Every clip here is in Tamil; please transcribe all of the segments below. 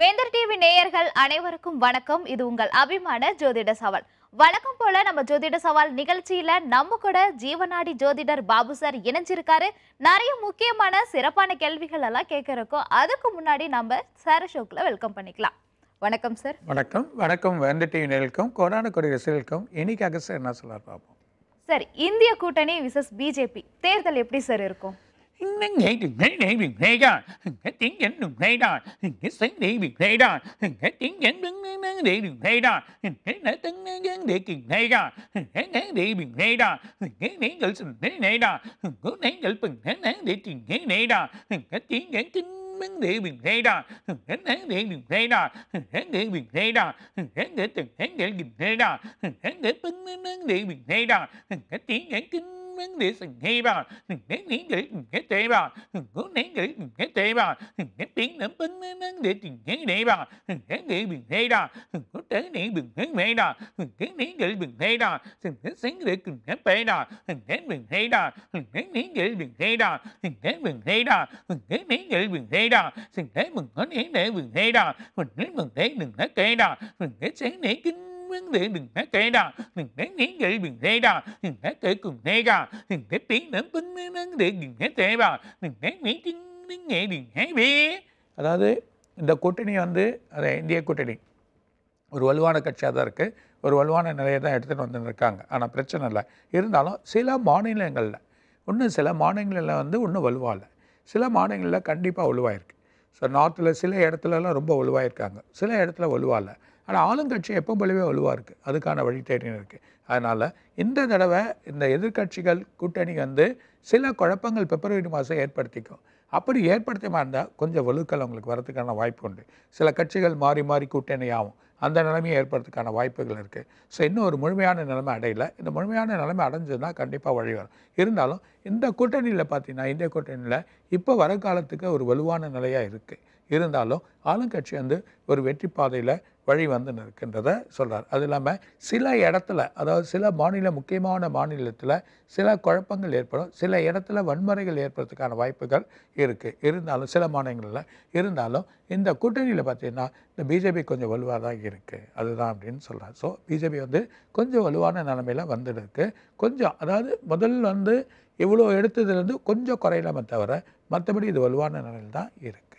வேந்தர் டிவி நேயர்கள் அனைவருக்கும் வணக்கம் இது உங்கள் அபிமான ஜோதிட சவால் வழக்கம் போல நம்ம ஜோதிட சவால் நிகழ்ச்சியில நம்ம கூட ஜீவநாடி ஜோதிடர் பாபு சார் இணைஞ்சிருக்காரு நிறைய முக்கியமான சிறப்பான கேள்விகள் எல்லாம் கேட்கறக்கோ அதுக்கு முன்னாடி நம்ம சார் ஷோக்கில் வெல்கம் பண்ணிக்கலாம் வணக்கம் சார் வணக்கம் வணக்கம் வேந்தர் டிவி நேயர்களுக்கும் கொரோனா கொடி ரசிகர்களுக்கும் இன்னைக்காக சார் என்ன சொல்லார் பார்ப்போம் சார் இந்திய கூட்டணி விசஸ் பிஜேபி தேர்தல் எப்படி சார் இருக்கும் nó nghe đừng nghe để đừng nghe đó cái tiếng dẫn đừng nghe đó cái sánh để đừng nghe đó cái tiếng dẫn đứng đứng để đừng nghe đó cái nãy tính đứng để đừng nghe đó cái nãy để đừng nghe đó cái nãy gửi sừng thế này đó cái nãy gửi bình thế nãy để đừng nghe này đó cái tiếng dẫn chính miếng địa biển thế đó hến hến địa biển thế đó hến địa biển thế đó hến địa từng hến địa biển thế đó hến địa bưng miếng địa biển thế đó cái tiếng hến kinh những đĩa sừng hay bằng những nét những đĩa những nét tệ bằng những cái nét đĩa những nét tệ bằng những nét tiếng nấm bấn nấm nấm đĩa những nét đĩa bằng những cái đĩa bình thế đó những cố tế đĩa bình thế mẹ đó những nét nét đĩa bình thế đó những nét sáng đĩa bình thế bé đó những nét bình thế đó những nét nét đĩa bình thế đó những nét bình thế đó những nét nét đĩa bình thế đó những nét mừng có nét đĩa bình thế đó mình nét mừng thế đừng nói kệ đó mình nét sáng nét kính vấn đề đừng nói kể đó đừng nói nghĩ kể đừng thế đó đừng kể cùng đừng đến tính đến vấn đề đừng đừng đến nghệ đừng அதாவது இந்த கூட்டணி வந்து அது இந்திய கூட்டணி ஒரு வலுவான கட்சியாக தான் இருக்குது ஒரு வலுவான நிலையை தான் எடுத்துகிட்டு வந்துன்னு இருக்காங்க ஆனால் பிரச்சனை இல்லை இருந்தாலும் சில மாநிலங்களில் இன்னும் சில மாநிலங்களில் வந்து இன்னும் வலுவாகல சில மாநிலங்களில் கண்டிப்பாக வலுவாயிருக்கு ஸோ நார்த்தில் சில இடத்துலலாம் ரொம்ப வலுவாயிருக்காங்க சில இடத்துல வலுவாகலை ஆனால் ஆளுங்கட்சி எப்போ போலவே வலுவாக இருக்குது அதுக்கான வழி தேடினு இருக்குது அதனால் இந்த தடவை இந்த எதிர்கட்சிகள் கூட்டணி வந்து சில குழப்பங்கள் பிப்ரவரி மாதம் ஏற்படுத்திக்கும் அப்படி ஏற்படுத்தாமல் இருந்தால் கொஞ்சம் வலுக்கள் அவங்களுக்கு வரதுக்கான வாய்ப்பு உண்டு சில கட்சிகள் மாறி மாறி கூட்டணி ஆகும் அந்த நிலைமையை ஏற்படுறதுக்கான வாய்ப்புகள் இருக்குது ஸோ இன்னும் ஒரு முழுமையான நிலைமை அடையில இந்த முழுமையான நிலைமை அடைஞ்சதுன்னா கண்டிப்பாக வழி வரும் இருந்தாலும் இந்த கூட்டணியில் பார்த்தீங்கன்னா இந்திய கூட்டணியில் இப்போ வர காலத்துக்கு ஒரு வலுவான நிலையாக இருக்குது இருந்தாலும் ஆளுங்கட்சி வந்து ஒரு வெற்றி பாதையில் வழி வந்து நிற்கின்றதை சொல்கிறார் அது இல்லாமல் சில இடத்துல அதாவது சில மாநில முக்கியமான மாநிலத்தில் சில குழப்பங்கள் ஏற்படும் சில இடத்துல வன்முறைகள் ஏற்படுறதுக்கான வாய்ப்புகள் இருக்குது இருந்தாலும் சில மாநிலங்களில் இருந்தாலும் இந்த கூட்டணியில் பார்த்திங்கன்னா இந்த பிஜேபி கொஞ்சம் வலுவாக தான் இருக்குது அதுதான் அப்படின்னு சொல்கிறார் ஸோ பிஜேபி வந்து கொஞ்சம் வலுவான நிலமையில் வந்துருக்கு கொஞ்சம் அதாவது முதல்ல வந்து இவ்வளோ எடுத்ததுலேருந்து கொஞ்சம் குறையலாமே தவிர மற்றபடி இது வலுவான நிலையில் தான் இருக்குது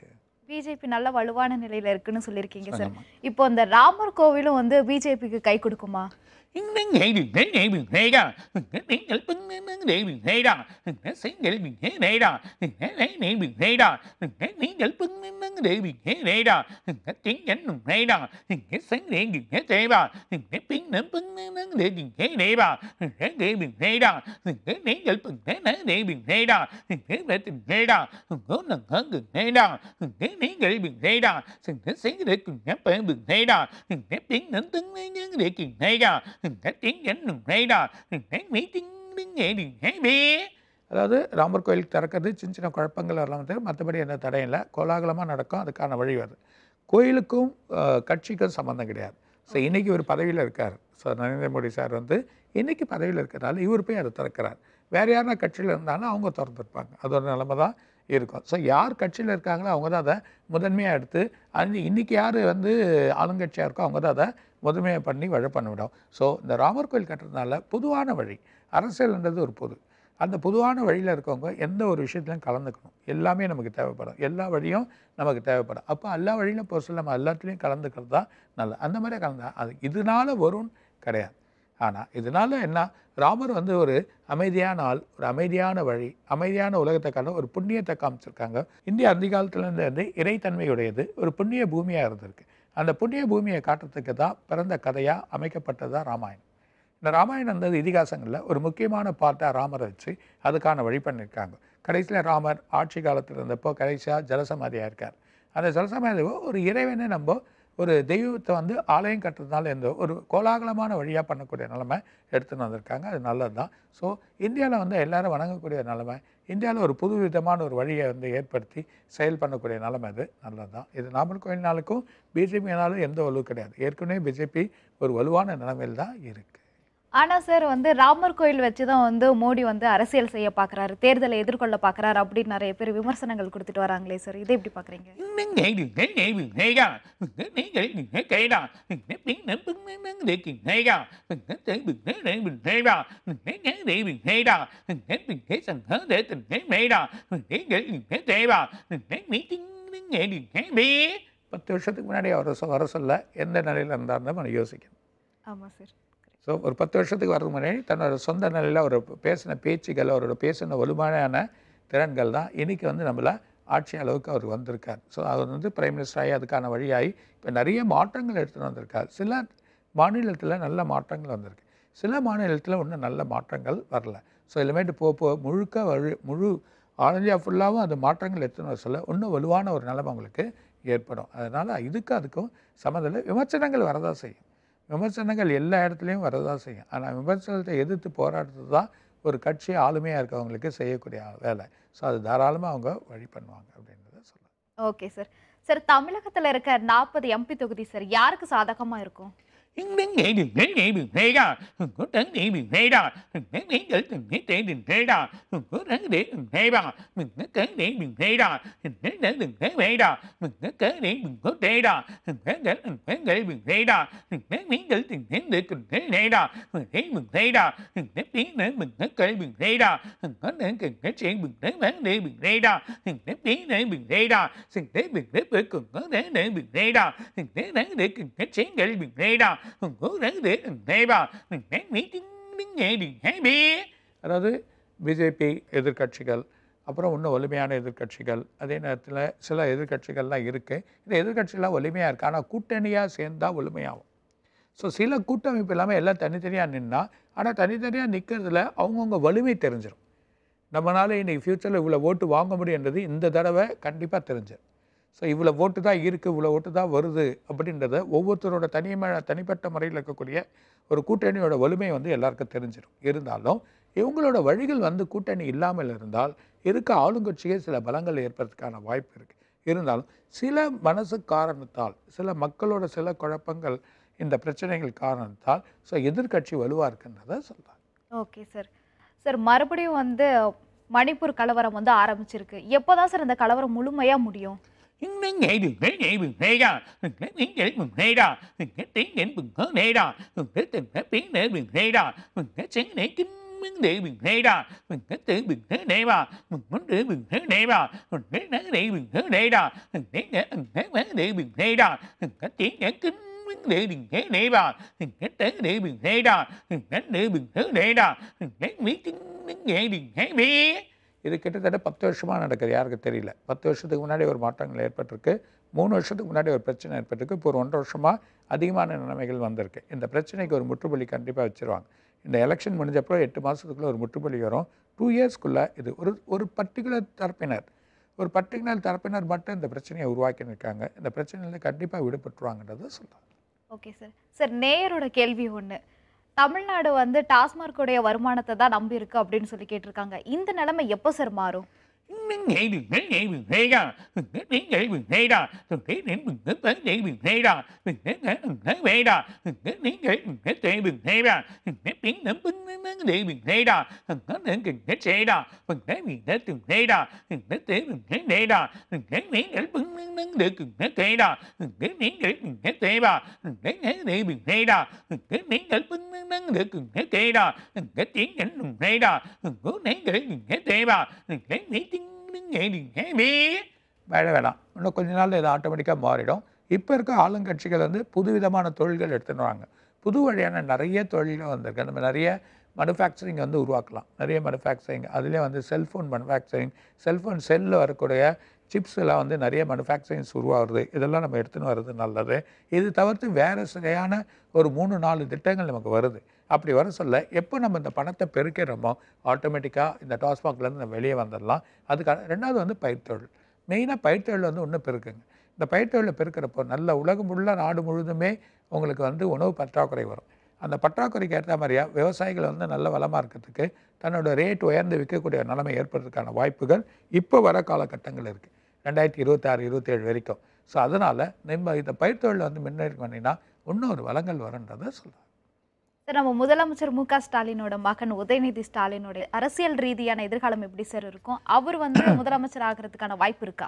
பிஜேபி நல்ல வலுவான நிலையில இருக்குன்னு சொல்லியிருக்கீங்க சார் இப்போ இந்த ராமர் கோவிலும் வந்து பிஜேபிக்கு கை கொடுக்குமா đến hệ đường thế hệ đường thế đó đến đến đến đến đến đến hệ đường thế đó đến sáng hệ đường thế hệ đó đến đến hệ đường thế đó đến đến đến đến đến đến đến hệ đường thế hệ đó đến đến tiến đến đường thế đó đến đến sinh hệ đường thế đó đến đến tiến đến đến đến đến hệ đường thế đó đến đến hệ đường thế đó đến đến đến đến đường thế thế hệ đường thế đó đến đến hệ đường thế đó đến đến lần hơn đường đó đến đến đến hệ đường thế đó đến đến sinh hệ đường thế thế đó đến đến tiến đến đến đến hệ đường thế đó அதாவது ராமர் கோயிலுக்கு திறக்கிறது சின்ன சின்ன குழப்பங்கள் வரலாம் தவிர மற்றபடி எந்த தடையும் இல்லை கோலாகலமாக நடக்கும் அதுக்கான வழி வருது கோயிலுக்கும் கட்சிக்கும் சம்மந்தம் கிடையாது ஸோ இன்றைக்கி ஒரு பதவியில் இருக்கார் ஸோ நரேந்திர மோடி சார் வந்து இன்றைக்கி பதவியில் இருக்கிறதால இவர் போய் அதை திறக்கிறார் வேறு யாருனா கட்சியில் இருந்தாலும் அவங்க திறந்துருப்பாங்க அது ஒரு நிலமை தான் இருக்கும் ஸோ யார் கட்சியில் இருக்காங்களோ அவங்க தான் அதை முதன்மையாக எடுத்து அது இன்றைக்கி யார் வந்து ஆளுங்கட்சியாக இருக்கோ அவங்க தான் அதை முதுமையை பண்ணி வழி பண்ணிவிடும் ஸோ இந்த ராமர் கோயில் கட்டுறதுனால பொதுவான வழி அரசியல்ன்றது ஒரு பொது அந்த பொதுவான வழியில் இருக்கவங்க எந்த ஒரு விஷயத்துலையும் கலந்துக்கணும் எல்லாமே நமக்கு தேவைப்படும் எல்லா வழியும் நமக்கு தேவைப்படும் அப்போ எல்லா வழியிலும் பொருள் நம்ம எல்லாத்துலேயும் கலந்துக்கிறது தான் நல்லது அந்த மாதிரியே கலந்து அது இதனால் வரும் கிடையாது ஆனால் இதனால் என்ன ராமர் வந்து ஒரு அமைதியான ஆள் ஒரு அமைதியான வழி அமைதியான உலகத்துக்கான ஒரு புண்ணியத்தை காமிச்சிருக்காங்க இந்திய அந்த காலத்துலேருந்து வந்து இறைத்தன்மையுடையது ஒரு புண்ணிய பூமியாக இருந்திருக்கு அந்த புண்ணிய பூமியை காட்டுறதுக்கு தான் பிறந்த கதையாக அமைக்கப்பட்டது தான் ராமாயணம் இந்த ராமாயணம் வந்து இதிகாசங்களில் ஒரு முக்கியமான பார்ட்டாக ராமரை வச்சு அதுக்கான வழி பண்ணியிருக்காங்க கடைசியில் ராமர் ஆட்சி காலத்தில் இருந்தப்போ கடைசியாக ஜலசமாதியாக இருக்கார் அந்த ஜலசமாதியை ஒரு இறைவனை நம்ம ஒரு தெய்வத்தை வந்து ஆலயம் கட்டுறதுனால எந்த ஒரு கோலாகலமான வழியாக பண்ணக்கூடிய நிலைமை எடுத்துன்னு வந்திருக்காங்க அது நல்லது தான் ஸோ இந்தியாவில் வந்து எல்லோரும் வணங்கக்கூடிய நிலைமை இந்தியாவில் ஒரு புது விதமான ஒரு வழியை வந்து ஏற்படுத்தி செயல் பண்ணக்கூடிய நிலைமை அது நல்லது தான் இது நாமல் கோயில்னாலுக்கும் பிஜேபினாலும் எந்த வலுவும் கிடையாது ஏற்கனவே பிஜேபி ஒரு வலுவான நிலைமையில் தான் இருக்குது ஆனால் சார் வந்து ராமர் கோயில் வச்சு தான் வந்து மோடி வந்து அரசியல் செய்ய பார்க்குறாரு தேர்தலை எதிர்கொள்ள பார்க்குறாரு அப்படின்னு நிறைய பேர் விமர்சனங்கள் கொடுத்துட்டு வராங்களே சார் இதை எப்படி பார்க்குறீங்க பத்து வருஷத்துக்கு முன்னாடி அவர் வர சொல்ல எந்த நிலையில் இருந்தார்னு தான் யோசிக்கணும் ஆமாம் சார் ஸோ ஒரு பத்து வருஷத்துக்கு வரதுக்கு முன்னாடி தன்னோட சொந்த நிலையில் ஒரு பேசின பேச்சுகள் அவரோட பேசின வலுமையான திறன்கள் தான் இன்றைக்கி வந்து நம்மளை ஆட்சி அளவுக்கு அவர் வந்திருக்கார் ஸோ அவர் வந்து பிரைம் மினிஸ்டராகி ஆகி அதுக்கான வழியாகி இப்போ நிறைய மாற்றங்கள் எடுத்துகிட்டு வந்திருக்கார் சில மாநிலத்தில் நல்ல மாற்றங்கள் வந்திருக்கு சில மாநிலத்தில் ஒன்றும் நல்ல மாற்றங்கள் வரல ஸோ இனிமேட்டு போக போக முழுக்க வழி முழு ஆல் இந்தியா ஃபுல்லாகவும் அந்த மாற்றங்கள் எடுத்துன்னு வர சொல்ல இன்னும் வலுவான ஒரு நிலைமை அவங்களுக்கு ஏற்படும் அதனால் இதுக்கு அதுக்கும் சம்மந்தில் விமர்சனங்கள் வரதான் செய்யும் விமர்சனங்கள் எல்லா இடத்துலையும் வரதான் செய்யும் ஆனால் விமர்சனத்தை எதிர்த்து போராடுறது தான் ஒரு கட்சி ஆளுமையாக இருக்கவங்களுக்கு செய்யக்கூடிய வேலை ஸோ அது தாராளமாக அவங்க வழி பண்ணுவாங்க அப்படின்றத சொல்லலாம் ஓகே சார் சார் தமிழகத்தில் இருக்க நாற்பது எம்பி தொகுதி சார் யாருக்கு சாதகமாக இருக்கும் đến nghĩa đường đến nghĩa đường thế đó thường có đến nghĩa đường thế đó thường đến nghĩa đến thường đến nghĩa đường thế đó thường có đến nghĩa đường thế đó mình có đến nghĩa đường thế đó mình đến nghĩa đường thế vậy đó mình có đến nghĩa đường có thế đó mình có đến mình có nghĩa đường thế đó mình đến nghĩa đường thường đến nghĩa đường thế thế đó mình đến mình thế đó mình đến tiếng nữa mình có kể đường thế đó mình có đến cần cái chuyện mình đến bản địa mình thế đó mình đến tiếng nữa mình thế đó mình đến mình đến bởi cần có đến để mình thế đó mình đến đến để cần cái chuyện để mình thế đó அதாவது பிஜேபி எதிர்கட்சிகள் அப்புறம் இன்னும் வலிமையான எதிர்கட்சிகள் அதே நேரத்தில் சில எதிர்கட்சிகள்லாம் இருக்குது இந்த எதிர்கட்சிகள்லாம் வலிமையாக இருக்குது ஆனால் கூட்டணியாக சேர்ந்தால் வலிமையாகும் ஸோ சில கூட்டமைப்பு இல்லாமல் எல்லாம் தனித்தனியாக நின்னா ஆனால் தனித்தனியாக நிற்கிறதுல அவங்கவுங்க வலிமை தெரிஞ்சிடும் நம்மளால் இன்றைக்கி ஃப்யூச்சரில் இவ்வளோ ஓட்டு வாங்க முடியுன்றது இந்த தடவை கண்டிப்பாக தெரிஞ்சிடும் ஸோ இவ்வளோ ஓட்டு தான் இருக்குது இவ்வளோ ஓட்டு தான் வருது அப்படின்றத ஒவ்வொருத்தரோட தனிம தனிப்பட்ட முறையில் இருக்கக்கூடிய ஒரு கூட்டணியோட வலிமை வந்து எல்லாருக்கும் தெரிஞ்சிடும் இருந்தாலும் இவங்களோட வழிகள் வந்து கூட்டணி இல்லாமல் இருந்தால் இருக்க ஆளுங்கட்சியே சில பலங்கள் ஏற்படுறதுக்கான வாய்ப்பு இருக்குது இருந்தாலும் சில மனசு காரணத்தால் சில மக்களோட சில குழப்பங்கள் இந்த பிரச்சனைகள் காரணத்தால் ஸோ எதிர்கட்சி வலுவாக இருக்குன்றத சொல்கிறாங்க ஓகே சார் சார் மறுபடியும் வந்து மணிப்பூர் கலவரம் வந்து ஆரம்பிச்சிருக்கு எப்போ தான் சார் இந்த கலவரம் முழுமையாக முடியும் 내일 내일 내가 내일 내라 내일 내일 내라 내일 내일 내라 내일 내일 miếng địa bình thế đó mình cái tự bình thế đệ mà mình muốn địa bình thế đệ mà mình cái nắng địa bình thế đệ đó mình cái nắng mình cái nắng địa bình thế đó mình cái tiếng để kính miếng địa bình thế đệ mà mình cái tiếng địa bình thế đó mình cái địa bình thế đệ đó mình cái miếng kính miếng địa bình thế biết இது கிட்டத்தட்ட பத்து வருஷமாக நடக்குது யாருக்கு தெரியல பத்து வருஷத்துக்கு முன்னாடி ஒரு மாற்றங்கள் ஏற்பட்டிருக்கு மூணு வருஷத்துக்கு முன்னாடி ஒரு பிரச்சனை ஏற்பட்டிருக்கு இப்போ ஒரு ஒன்றரை வருஷமாக அதிகமான நிலைமைகள் வந்திருக்கு இந்த பிரச்சனைக்கு ஒரு முற்றுப்புள்ளி கண்டிப்பாக வச்சுருவாங்க இந்த எலெக்ஷன் முடிஞ்சப்பறம் எட்டு மாதத்துக்குள்ளே ஒரு முற்றுப்புள்ளி வரும் டூ இயர்ஸ்க்குள்ளே இது ஒரு ஒரு பர்டிகுலர் தரப்பினர் ஒரு பர்டிகுலர் தரப்பினர் மட்டும் இந்த பிரச்சனையை உருவாக்கி நிற்காங்க இந்த பிரச்சனையில் கண்டிப்பாக விடுபட்டுருவாங்கன்றதை சொல்கிறாங்க ஓகே சார் சார் நேயரோட கேள்வி ஒன்று தமிழ்நாடு வந்து டாஸ்மார்க்குடைய வருமானத்தை தான் நம்பியிருக்கு அப்படின்னு சொல்லி கேட்டிருக்காங்க இந்த நிலைமை எப்போ சார் மாறும் nghĩ bình thế nghĩ bình thế ra bình thế đến nghĩ bình thế ra bình thế đến bình thế tới nghĩ bình thế ra bình thế đến bình thế về ra bình thế đến nghĩ bình thế tuệ bình thế ra bình thế đến đến bình thế đến nghĩ bình thế ra bình thế đến bình thế thế ra bình thế bình thế từng thế ra bình thế tế bình thế để ra bình thế đến để bình đến để bình thế thế ra bình thế đến để bình thế tuệ ra bình thế đến để bình thế ra bình thế đến để bình đến để bình thế thế ra bình thế tiến đến bình thế ra bình thế đến để bình thế tuệ ra bình thế đến để ra வேலை வேணாம் இன்னும் கொஞ்ச நாள் இது ஆட்டோமேட்டிக்காக மாறிடும் இப்போ இருக்க ஆளுங்கட்சிகள் வந்து புதுவிதமான தொழில்கள் எடுத்துன்னு வராங்க புது வழியான நிறைய தொழில்கள் வந்திருக்கு நம்ம நிறைய மனுஃபேக்சரிங் வந்து உருவாக்கலாம் நிறைய மனுஃபேக்சரிங் அதுலேயே வந்து செல்ஃபோன் மனுஃபேக்சரிங் செல்ஃபோன் செல்லில் வரக்கூடிய சிப்ஸ் எல்லாம் வந்து நிறைய மேனுஃபேக்சரிங்ஸ் உருவாகுறது இதெல்லாம் நம்ம எடுத்துன்னு வர்றது நல்லது இது தவிர்த்து வேறு சிறையான ஒரு மூணு நாலு திட்டங்கள் நமக்கு வருது அப்படி வர சொல்ல எப்போ நம்ம இந்த பணத்தை பெருக்கிறோமோ ஆட்டோமேட்டிக்காக இந்த டாஸ்மாக்லேருந்து நம்ம வெளியே வந்துடலாம் அதுக்கான ரெண்டாவது வந்து பயிர்த்தொழில் மெயினாக பயிர்த்தொழில் வந்து ஒன்றும் பெருக்குங்க இந்த பயிர்த்தொழிலை பெருக்கிறப்போ நல்ல உலகம் உள்ள நாடு முழுதுமே உங்களுக்கு வந்து உணவு பற்றாக்குறை வரும் அந்த பற்றாக்குறைக்கு ஏற்ற மாதிரியா விவசாயிகள் வந்து நல்ல வளமாக இருக்கிறதுக்கு தன்னோட ரேட் உயர்ந்து விற்கக்கூடிய நிலைமை ஏற்படுறதுக்கான வாய்ப்புகள் இப்போ வர காலகட்டங்கள் இருக்குது ரெண்டாயிரத்தி இருபத்தி ஆறு இருபத்தேழு வரைக்கும் ஸோ அதனால் நம்ம இந்த பயிர்த்தொழில் வந்து முன்னேற்றம் பண்ணிங்கன்னா இன்னொரு வளங்கள் வரும்ன்றதை சொல்கிறேன் சார் நம்ம முதலமைச்சர் மு க ஸ்டாலினோட மகன் உதயநிதி ஸ்டாலினுடைய அரசியல் ரீதியான எதிர்காலம் எப்படி சார் இருக்கும் அவர் வந்து முதலமைச்சர் ஆகிறதுக்கான வாய்ப்பு இருக்கா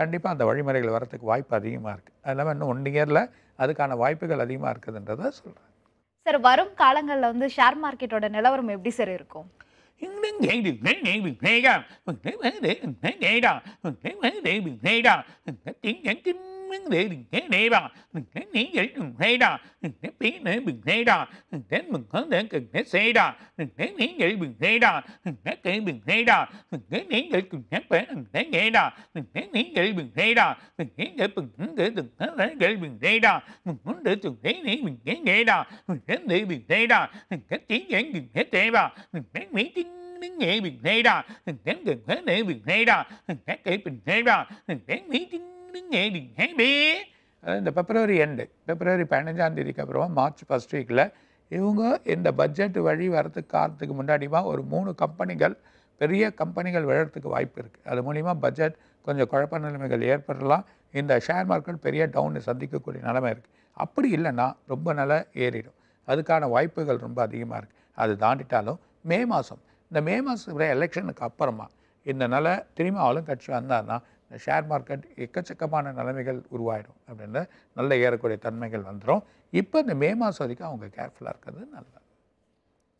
கண்டிப்பாக அந்த வழிமுறைகள் வரத்துக்கு வாய்ப்பு அதிகமாக இருக்குது அது இல்லாமல் இன்னும் ஒன் இயரில் அதுக்கான வாய்ப்புகள் அதிகமாக இருக்குதுன்றதை சொல்கிறேன் சார் வரும் காலங்களில் வந்து ஷேர் மார்க்கெட்டோட நிலவரம் எப்படி சார் இருக்கும் இன்னும் miếng địa đừng chén địa bằng đừng chén nghĩ dĩ đừng hay đà đừng chén tí nể bình hay đà đừng chén mừng hớn để cần thế xe đà đừng chén nghĩ dĩ bình hay đà đừng chén kỹ bình hay đà đừng chén nhĩ dĩ đừng chén bể đừng chén nghệ đà đừng chén nhĩ dĩ bình hay đà đừng chén dĩ bình hứng để đừng hớn để dĩ bình hay đà đừng hứng để đừng chén nhĩ bình chén nghệ đà đừng chén địa bình hay đà đừng chén tí dĩ đừng chén tệ bà đừng chén mỹ tinh đến nghệ bình thế đó, hình kém gần thế nể bình thế đó, hình khác kể bình thế đó, hình kém mỹ chính இந்த பிப்ரவரி எண்டு பிப்ரவரி பதினஞ்சாம் தேதிக்கு அப்புறமா மார்ச் ஃபஸ்ட் வீக்கில் இவங்க இந்த பட்ஜெட் வழி வரத்துக்கு காலத்துக்கு முன்னாடிமா ஒரு மூணு கம்பெனிகள் பெரிய கம்பெனிகள் விழறதுக்கு வாய்ப்பு இருக்குது அது மூலிமா பட்ஜெட் கொஞ்சம் குழப்ப நிலைமைகள் ஏற்படலாம் இந்த ஷேர் மார்க்கெட் பெரிய டவுன் சந்திக்கக்கூடிய நிலைமை இருக்குது அப்படி இல்லைன்னா ரொம்ப நல்லா ஏறிடும் அதுக்கான வாய்ப்புகள் ரொம்ப அதிகமாக இருக்குது அது தாண்டிட்டாலும் மே மாதம் இந்த மே மாதம் எலெக்ஷனுக்கு அப்புறமா இந்த நிலை திரும்ப ஆளும் கட்சி வந்தார்னா ஷேர் மார்க்கெட் எக்கச்சக்கமான நிலைமைகள் உருவாயிடும் அப்படின்னு நல்ல ஏறக்கூடிய தன்மைகள் வந்துடும் இப்போ இந்த மே மாதம் வரைக்கும் அவங்க கேர்ஃபுல்லாக இருக்கிறது நல்லது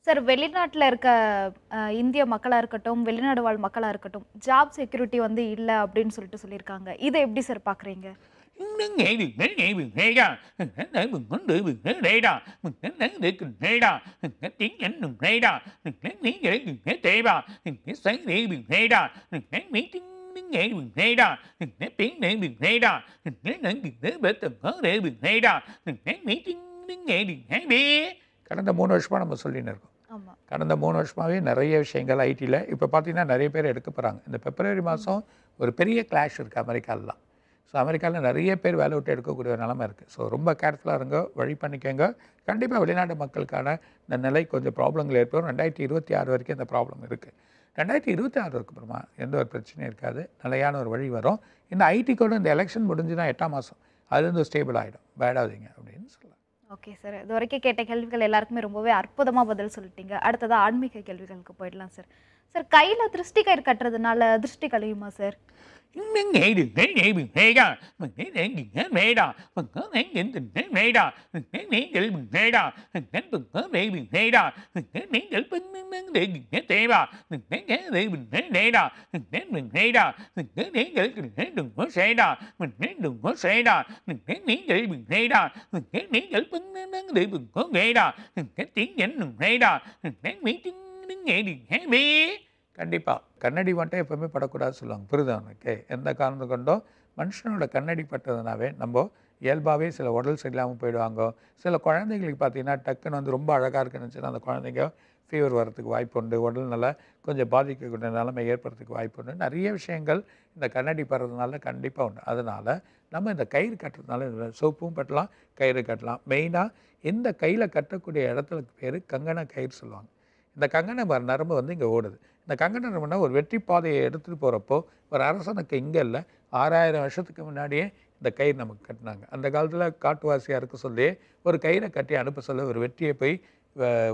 சார் வெளிநாட்டில் இருக்க இந்திய மக்களாக இருக்கட்டும் வெளிநாடு வாழ் மக்களாக இருக்கட்டும் ஜாப் செக்யூரிட்டி வந்து இல்லை அப்படின்னு சொல்லிட்டு சொல்லியிருக்காங்க இதை எப்படி சார் பார்க்குறீங்க நீங்க miếng nghệ bình nay đa đừng né tiếng nghệ bình nay đa đừng né nắng đừng né bể tầm ngỡ để bình nay đa đừng né mỹ tiếng miếng nghệ bình nay bê கடந்த மூணு வருஷமாக நம்ம சொல்லின்னு இருக்கோம் கடந்த மூணு வருஷமாகவே நிறைய விஷயங்கள் ஐடியில் இப்போ பார்த்தீங்கன்னா நிறைய பேர் எடுக்க போகிறாங்க இந்த பிப்ரவரி மாதம் ஒரு பெரிய கிளாஷ் இருக்குது அமெரிக்காலலாம் ஸோ அமெரிக்காவில் நிறைய பேர் வேலை விட்டு எடுக்கக்கூடிய ஒரு நிலமை இருக்குது ஸோ ரொம்ப கேர்ஃபுல்லாக இருங்க வழி பண்ணிக்கோங்க கண்டிப்பாக வெளிநாட்டு மக்களுக்கான இந்த நிலை கொஞ்சம் ப்ராப்ளங்கள் ஏற்படும் ரெண்டாயிரத்தி இருபத்தி ஆறு வரைக்கும் இந்த ப்ராப்ளம் இருக்குது ரெண்டாயிரத்தி இருபத்தி ஆறுக்கு அப்புறமா எந்த ஒரு பிரச்சனையும் இருக்காது நிலையான ஒரு வழி வரும் இந்த ஐடி கோடு இந்த எலெக்ஷன் முடிஞ்சு தான் எட்டாம் மாதம் அதுலேருந்து ஸ்டேபிள் ஆகிடும் பேடாதீங்க அப்படின்னு சொல்லலாம் ஓகே சார் இது வரைக்கும் கேட்ட கேள்விகள் எல்லாருக்குமே ரொம்பவே அற்புதமாக பதில் சொல்லிட்டீங்க அடுத்ததாக ஆன்மீக கேள்விகளுக்கு போயிடலாம் சார் சார் கையில் திருஷ்டி கயிறு கட்டுறதுனால திருஷ்டி கழியுமா sir miếng nghệ đừng thế nghệ đừng thế đó mình thế nghệ đừng thế nghệ đó mình thế nghệ đừng đừng thế nghệ đó mình thế nghệ đừng đừng thế đó mình thế đừng thế nghệ đừng thế đó mình thế nghệ đừng bên bên bên để đừng thế thế đó mình thế nghệ để mình thế nghệ đó mình thế mình thế đó mình thế nghệ để mình thế đừng có xe đó mình thế đừng có xe đó mình thế nghệ để mình thế đó mình thế nghệ để bên bên bên để mình có nghệ đó mình thế tiếng dẫn đừng thế đó mình thế nghệ tiếng tiếng nghệ đừng thế biết கண்டிப்பாக கண்ணடி மட்டும் எப்போவுமே படக்கூடாது சொல்லுவாங்க புரியுது அவனுக்கு எந்த காரணத்தை கொண்டோ மனுஷனோட கண்ணடி பட்டதுனாவே நம்ம இயல்பாகவே சில உடல் சரியில்லாமல் போயிடுவாங்க சில குழந்தைங்களுக்கு பார்த்தீங்கன்னா டக்குன்னு வந்து ரொம்ப அழகாக இருக்குன்னு அந்த குழந்தைங்க ஃபீவர் வரத்துக்கு வாய்ப்பு உண்டு உடல் நல்லா கொஞ்சம் பாதிக்கக்கூடிய நிலைமை ஏற்படுறதுக்கு வாய்ப்பு உண்டு நிறைய விஷயங்கள் இந்த கண்ணடி படுறதுனால கண்டிப்பாக உண்டு அதனால் நம்ம இந்த கயிறு கட்டுறதுனால சோப்பும் கட்டலாம் கயிறு கட்டலாம் மெயினாக இந்த கையில் கட்டக்கூடிய இடத்துல பேர் கங்கண கயிறு சொல்லுவாங்க இந்த கங்கண நரம்பு வந்து இங்கே ஓடுது இந்த கங்கண ரமணா ஒரு வெற்றி பாதையை எடுத்துகிட்டு போகிறப்போ ஒரு அரசனுக்கு இங்கே இல்லை ஆறாயிரம் வருஷத்துக்கு முன்னாடியே இந்த கயிறு நமக்கு கட்டினாங்க அந்த காலத்தில் காட்டுவாசியாக இருக்க சொல்லி ஒரு கயிறை கட்டி அனுப்ப சொல்ல ஒரு வெற்றியை போய்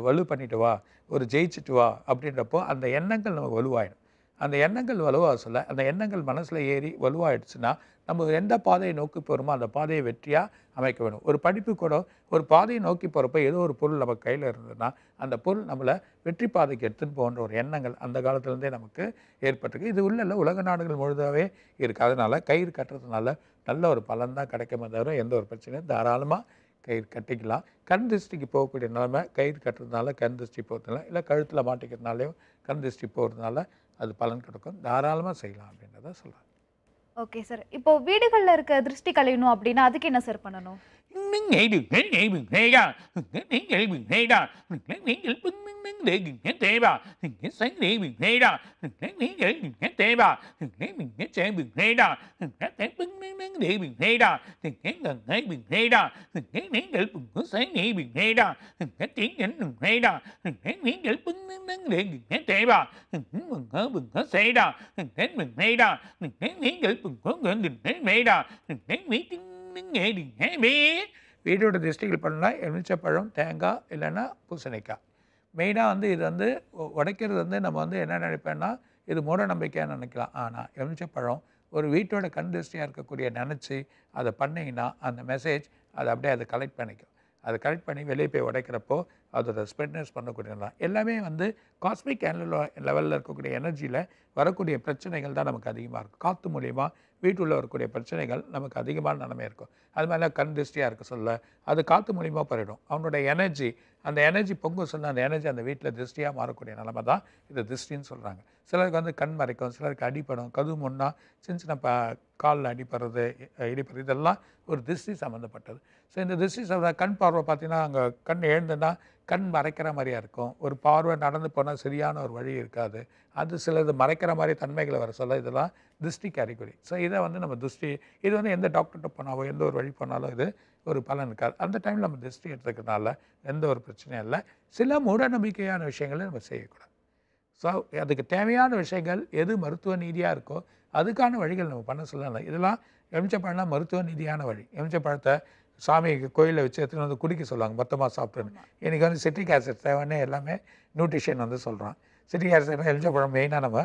வலு பண்ணிட்டு வா ஒரு ஜெயிச்சுட்டு வா அப்படின்றப்போ அந்த எண்ணங்கள் நமக்கு வலுவாயிடும் அந்த எண்ணங்கள் வலுவாக சொல்ல அந்த எண்ணங்கள் மனசில் ஏறி வலுவாயிடுச்சுன்னா நம்ம எந்த பாதையை நோக்கி போகிறோமோ அந்த பாதையை வெற்றியாக அமைக்க வேணும் ஒரு படிப்பு கூட ஒரு பாதையை நோக்கி போகிறப்ப ஏதோ ஒரு பொருள் நம்ம கையில் இருந்ததுன்னா அந்த பொருள் நம்மளை வெற்றி பாதைக்கு எடுத்துன்னு போன்ற ஒரு எண்ணங்கள் அந்த காலத்துலேருந்தே நமக்கு ஏற்பட்டிருக்கு இது உள்ள உலக நாடுகள் முழுதாகவே இருக்குது அதனால் கயிறு கட்டுறதுனால நல்ல ஒரு பலன் தான் கிடைக்குமே தவிர எந்த ஒரு பிரச்சனையும் தாராளமாக கயிறு கட்டிக்கலாம் கண் திருஷ்டிக்கு போகக்கூடிய நிலமை கயிறு கட்டுறதுனால கண் திருஷ்டி போகிறதுனால இல்லை கழுத்தில் மாட்டிக்கிறதுனாலையும் கண் திருஷ்டி போகிறதுனால அது பலன் கிடைக்கும் தாராளமாக செய்யலாம் அப்படின்றத சொல்கிறேன் ஓகே சார் இப்போ வீடுகளில் இருக்க திருஷ்டி கலையணும் அப்படின்னா அதுக்கு என்ன சார் பண்ணணும் nắng nhẹ đường hết nhẹ đường hê ra đường hết nhẹ nhẹ đường hê ra đường hết nhẹ nhẹ bưng nắng nắng để đường hết tệ bà đường hết sáng để đường hê ra đường hết nhẹ nhẹ đường hết tệ bà đường hết đường hết sáng đường hê ra đường hết bưng nắng nắng để đường hê ra đường gần hết đường hê ra đường hết nhẹ nhẹ đường sáng nhẹ đường hê ra đường tiếng nhẹ đường hê ra đường hết nhẹ bưng nắng nắng để đường hết tệ bà đường hết bừng hết bừng ra đường hết bừng ra đường hết nhẹ nhẹ bừng hết gần đường hết ra đường hết tiếng nắng nhẹ đường biết வீட்டோட திருஷ்டிகள் பண்ணலாம் எலுமிச்சப்பழம் தேங்காய் இல்லைன்னா பூசணிக்காய் மெயினாக வந்து இது வந்து உடைக்கிறது வந்து நம்ம வந்து என்ன நினைப்பேன்னா இது மூட நம்பிக்கையாக நினைக்கலாம் ஆனால் எலுமிச்சப்பழம் ஒரு வீட்டோட கண் திருஷ்டியாக இருக்கக்கூடிய நினச்சி அதை பண்ணிங்கன்னா அந்த மெசேஜ் அதை அப்படியே அதை கலெக்ட் பண்ணிக்கும் அதை கரெக்ட் பண்ணி வெளியே போய் உடைக்கிறப்போ அதோட ஸ்பெட்னஸ் பண்ணக்கூடியதான் எல்லாமே வந்து காஸ்மிக் ஏனலோ லெவலில் இருக்கக்கூடிய எனர்ஜியில் வரக்கூடிய பிரச்சனைகள் தான் நமக்கு அதிகமாக இருக்கும் காற்று மூலியமாக வீட்டுள்ள வரக்கூடிய பிரச்சனைகள் நமக்கு அதிகமான நிலைமை இருக்கும் அது மாதிரிலாம் கண் திருஷ்டியாக இருக்க சொல்ல அது காற்று மூலியமாக போயிடும் அவனுடைய எனர்ஜி அந்த எனர்ஜி பொங்கும் சொன்ன அந்த எனர்ஜி அந்த வீட்டில் திருஷ்டியாக மாறக்கூடிய நிலமை தான் இது திருஷ்டின்னு சொல்கிறாங்க சிலருக்கு வந்து கண் மறைக்கும் சிலருக்கு அடிப்படும் கது முன்னா சின்ன சின்ன ப காலில் அடிப்படுறது இடிப்படுறது இதெல்லாம் ஒரு திருஷ்டி சம்மந்தப்பட்டது ஸோ இந்த திருஷ்டி சம்மந்த கண் பார்வை பார்த்திங்கன்னா அங்கே கண் எழுந்துன்னா கண் மறைக்கிற மாதிரியா இருக்கும் ஒரு பார்வை நடந்து போனால் சரியான ஒரு வழி இருக்காது அது சிலது மறைக்கிற மாதிரி தன்மைகளை வர சொல்ல இதெல்லாம் திருஷ்டி அறிகுறி ஸோ இதை வந்து நம்ம திருஷ்டி இது வந்து எந்த டாக்டர்கிட்ட போனாலும் எந்த ஒரு வழி போனாலும் இது ஒரு பலன் இருக்காது அந்த டைமில் நம்ம திருஷ்டி எடுத்துக்கிறதுனால எந்த ஒரு பிரச்சனையும் இல்லை சில மூட நம்பிக்கையான விஷயங்களை நம்ம செய்யக்கூடாது ஸோ அதுக்கு தேவையான விஷயங்கள் எது மருத்துவ நீதியாக இருக்கோ அதுக்கான வழிகள் நம்ம பண்ண சொல்லலாம் இதெல்லாம் எமிச்ச பழம்னா மருத்துவ நீதியான வழி எமிச்ச பழத்தை சாமி கோயிலில் வச்சு எத்தனை வந்து குடிக்க சொல்லுவாங்க மொத்தமாக சாப்பிட்டுன்னு இன்றைக்கி வந்து சிட்ரிக் ஆசிட் தேவைன்னு எல்லாமே நியூட்ரிஷன் வந்து சொல்கிறான் சிட்ரிக் ஆசிட் பழம் மெயினாக நம்ம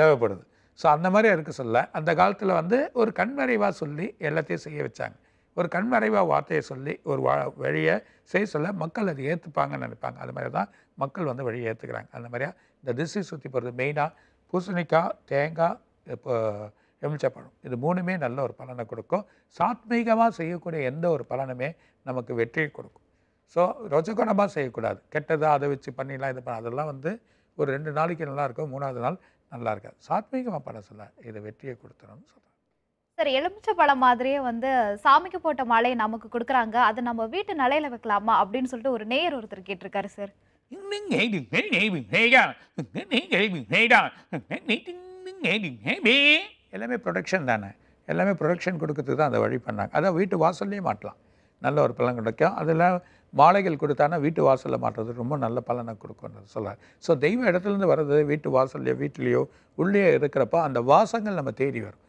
தேவைப்படுது ஸோ அந்த மாதிரி இருக்க சொல்ல அந்த காலத்தில் வந்து ஒரு கண்மறைவாக சொல்லி எல்லாத்தையும் செய்ய வச்சாங்க ஒரு கண்மறைவாக வார்த்தையை சொல்லி ஒரு வா வழியை செய்ய சொல்ல மக்கள் அதை ஏற்றுப்பாங்கன்னு நினைப்பாங்க அது மாதிரி தான் மக்கள் வந்து வழியை ஏற்றுக்கிறாங்க அந்த மாதிரியாக இந்த திசை சுற்றி போகிறது மெயினாக பூசணிக்காய் தேங்காய் இப்போ எமிழ்ச்சப்பழம் இது மூணுமே நல்ல ஒரு பலனை கொடுக்கும் சாத்மீகமாக செய்யக்கூடிய எந்த ஒரு பலனுமே நமக்கு வெற்றியை கொடுக்கும் ஸோ ரொஜகுணமாக செய்யக்கூடாது கெட்டதாக அதை வச்சு பண்ணிடலாம் இது பண்ண அதெல்லாம் வந்து ஒரு ரெண்டு நாளைக்கு நல்லா இருக்கும் மூணாவது நாள் நல்லா இருக்காது சாத்மீகமாக படம் சொல்ல இது வெற்றியை கொடுத்துரும்னு சொல்கிறேன் சார் எலுமிச்சை பழம் மாதிரியே வந்து சாமிக்கு போட்ட மாலையை நமக்கு கொடுக்குறாங்க அதை நம்ம வீட்டு நிலையில வைக்கலாமா அப்படின்னு சொல்லிட்டு ஒரு நேயர் ஒருத்தர் கேட்டிருக்காரு சார் நீங்க எல்லாமே ப்ரொடக்ஷன் தானே எல்லாமே ப்ரொடக்ஷன் கொடுக்கறதுக்கு தான் அந்த வழி பண்ணாங்க அதான் வீட்டு வாசல்லையும் மாட்டலாம் நல்ல ஒரு பலன் கிடைக்கும் அதில் மாலைகள் கொடுத்தானா வீட்டு வாசலில் மாட்டுறது ரொம்ப நல்ல பலனை கொடுக்கும்னு சொல்கிறார் ஸோ தெய்வ இடத்துலேருந்து வர்றது வீட்டு வாசல்லையோ வீட்லேயோ உள்ளே இருக்கிறப்ப அந்த வாசங்கள் நம்ம தேடி வரும்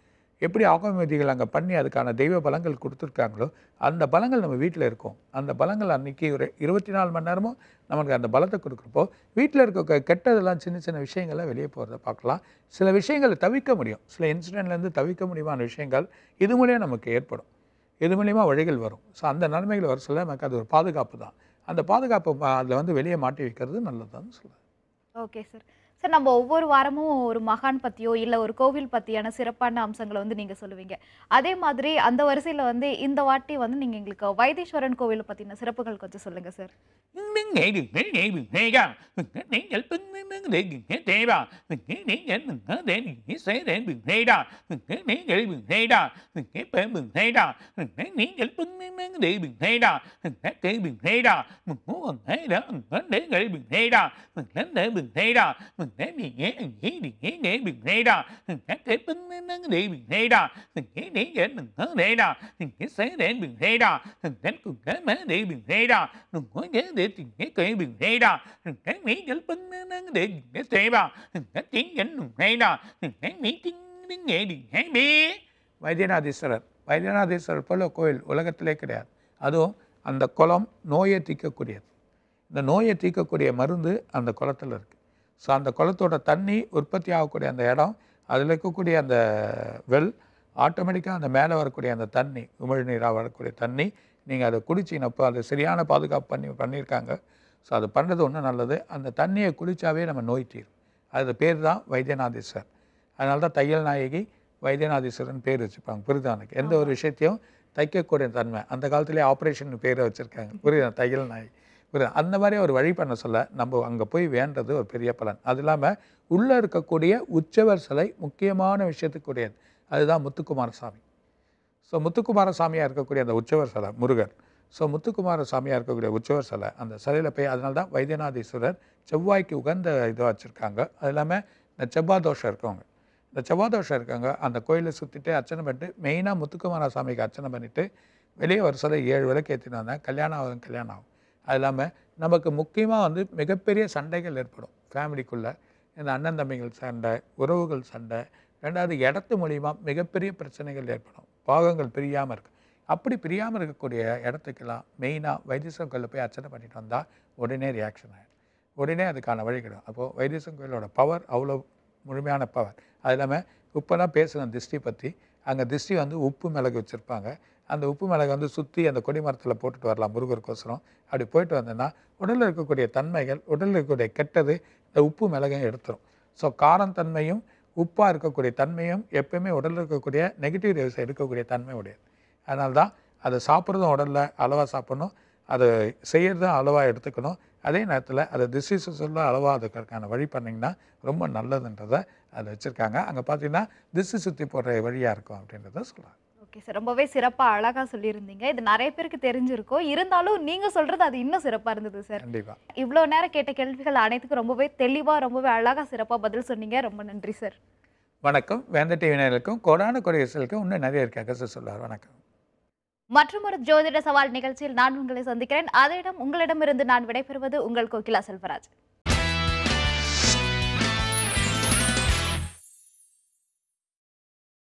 எப்படி ஆகமதிகள் அங்கே பண்ணி அதுக்கான தெய்வ பலங்கள் கொடுத்துருக்காங்களோ அந்த பலங்கள் நம்ம வீட்டில் இருக்கும் அந்த பலங்கள் அன்றைக்கி ஒரு இருபத்தி நாலு மணி நேரமும் நமக்கு அந்த பலத்தை கொடுக்குறப்போ வீட்டில் இருக்க கெட்டதெல்லாம் சின்ன சின்ன விஷயங்கள்லாம் வெளியே போகிறத பார்க்கலாம் சில விஷயங்களை தவிர்க்க முடியும் சில இன்சிடென்ட்லேருந்து தவிக்க முடியுமான விஷயங்கள் இது மூலியம் நமக்கு ஏற்படும் இது மூலியமாக வழிகள் வரும் ஸோ அந்த நன்மைகள் வர சொல்ல நமக்கு அது ஒரு பாதுகாப்பு தான் அந்த பாதுகாப்பு அதில் வந்து வெளியே மாட்டி வைக்கிறது நல்லதுதான் சொல்லுவேன் ஓகே சார் சார் நம்ம ஒவ்வொரு வாரமும் ஒரு மகான் பற்றியோ இல்லை ஒரு கோவில் பற்றியான சிறப்பான அம்சங்களை வந்து நீங்கள் சொல்லுவீங்க அதே மாதிரி அந்த வரிசையில் வந்து இந்த வாட்டி வந்து நீங்கள் எங்களுக்கு வைத்தீஸ்வரன் கோவிலை பற்றின சிறப்புகள் கொஞ்சம் சொல்லுங்கள் சார் நீங்கள் வைத்தியநாதீஸ்வரர் வைத்தியநாதீஸ்வரர் போல கோயில் உலகத்திலே கிடையாது அதுவும் அந்த குளம் நோயை தீக்கக்கூடியது இந்த நோயை தீக்கக்கூடிய மருந்து அந்த குளத்தில் இருக்குது ஸோ அந்த குளத்தோட தண்ணி உற்பத்தி ஆகக்கூடிய அந்த இடம் அதில் இருக்கக்கூடிய அந்த வெல் ஆட்டோமேட்டிக்காக அந்த மேலே வரக்கூடிய அந்த தண்ணி உமிழ்நீராக வரக்கூடிய தண்ணி நீங்கள் அதை குடிச்சினப்போ அது சரியான பாதுகாப்பு பண்ணி பண்ணியிருக்காங்க ஸோ அது பண்ணுறது ஒன்றும் நல்லது அந்த தண்ணியை குளித்தாவே நம்ம நோய் தீரும் அது பேர் தான் வைத்தியநாதீஸ்வர் அதனால தான் தையல் நாயகி வைத்தியநாதீஸ்வரன் பேர் வச்சுப்பாங்க புரிதானுக்கு எந்த ஒரு விஷயத்தையும் தைக்கக்கூடிய தன்மை அந்த காலத்துலேயே ஆப்ரேஷன் பேரை வச்சுருக்காங்க புரியுதா தையல் நாயகி புரியுது அந்த மாதிரி ஒரு வழி பண்ண சொல்ல நம்ம அங்கே போய் வேண்டது ஒரு பெரிய பலன் அது இல்லாமல் உள்ளே இருக்கக்கூடிய உச்சவர் சிலை முக்கியமான விஷயத்துக்குரியது அதுதான் முத்துக்குமாரசாமி ஸோ முத்துக்குமாரசாமியாக இருக்கக்கூடிய அந்த உச்சவர் சிலை முருகர் ஸோ முத்துக்குமார சாமியாக இருக்கக்கூடிய உச்சவர் சிலை அந்த சிலையில் போய் அதனால தான் வைத்தியநாதீஸ்வரர் செவ்வாய்க்கு உகந்த இதாக வச்சுருக்காங்க அது இல்லாமல் இந்த செவ்வாதோஷம் இருக்கவங்க இந்த செவ்வாதோஷம் இருக்கவங்க அந்த கோயிலை சுற்றிட்டு அர்ச்சனை பண்ணிட்டு மெயினாக முத்துக்குமார சாமிக்கு அர்ச்சனை பண்ணிவிட்டு வெளியே ஒரு சிலை ஏழு விலைக்கு ஏற்றினா வந்தால் கல்யாணம் ஆகும் கல்யாணம் ஆகும் அது இல்லாமல் நமக்கு முக்கியமாக வந்து மிகப்பெரிய சண்டைகள் ஏற்படும் ஃபேமிலிக்குள்ளே இந்த அண்ணன் தம்பிகள் சண்டை உறவுகள் சண்டை ரெண்டாவது இடத்து மூலிமா மிகப்பெரிய பிரச்சனைகள் ஏற்படும் பாகங்கள் பிரியாமல் இருக்கும் அப்படி பிரியாமல் இருக்கக்கூடிய இடத்துக்கெல்லாம் மெயினாக வைத்தீஸ்வரன் கோயிலில் போய் அர்ச்சனை பண்ணிட்டு வந்தால் உடனே ரியாக்ஷன் ஆகிடும் உடனே அதுக்கான வழி கிடையாது அப்போது வைத்தியசம் கோயிலோட பவர் அவ்வளோ முழுமையான பவர் அது இல்லாமல் இப்போ தான் திருஷ்டி பற்றி அங்கே திருஷ்டி வந்து உப்பு மிளகு வச்சுருப்பாங்க அந்த உப்பு மிளகை வந்து சுற்றி அந்த கொடி மரத்தில் போட்டுட்டு வரலாம் முருகருக்கோசரம் அப்படி போயிட்டு வந்தேன்னா உடலில் இருக்கக்கூடிய தன்மைகள் உடலில் இருக்கக்கூடிய கெட்டது இந்த உப்பு மிளகையும் எடுத்துரும் ஸோ காரம் தன்மையும் உப்பாக இருக்கக்கூடிய தன்மையும் எப்பயுமே உடலில் இருக்கக்கூடிய நெகட்டிவ் ரேவ்ஸ் எடுக்கக்கூடிய தன்மை உடையது அதனால தான் அதை சாப்பிட்றதும் உடலில் அளவாக சாப்பிட்ணும் அதை செய்கிறதும் அளவாக எடுத்துக்கணும் அதே நேரத்தில் அதை டிசீஸஸ் எல்லாம் அளவாக அதுக்கான வழி பண்ணிங்கன்னா ரொம்ப நல்லதுன்றதை அதை வச்சுருக்காங்க அங்கே பார்த்தீங்கன்னா திசு சுற்றி போடுற வழியாக இருக்கும் அப்படின்றத சொல்கிறாங்க ஓகே சார் ரொம்பவே சிறப்பாக அழகாக சொல்லியிருந்தீங்க இது நிறைய பேருக்கு தெரிஞ்சிருக்கும் இருந்தாலும் நீங்கள் சொல்கிறது அது இன்னும் சிறப்பாக இருந்தது சார் கண்டிப்பாக இவ்வளோ நேரம் கேட்ட கேள்விகள் அனைத்துக்கும் ரொம்பவே தெளிவாக ரொம்பவே அழகாக சிறப்பாக பதில் சொன்னீங்க ரொம்ப நன்றி சார் வணக்கம் வேந்த டிவி நேர்களுக்கும் கோடான குறைகளுக்கும் இன்னும் நிறைய இருக்காக சொல்லுவார் வணக்கம் மற்றும் ஒரு ஜோதிட சவால் நிகழ்ச்சியில் நான் உங்களை சந்திக்கிறேன் அதையிடம் உங்களிடமிருந்து நான் விடைபெறுவது உங்கள் கோகிலா செல்வராஜ்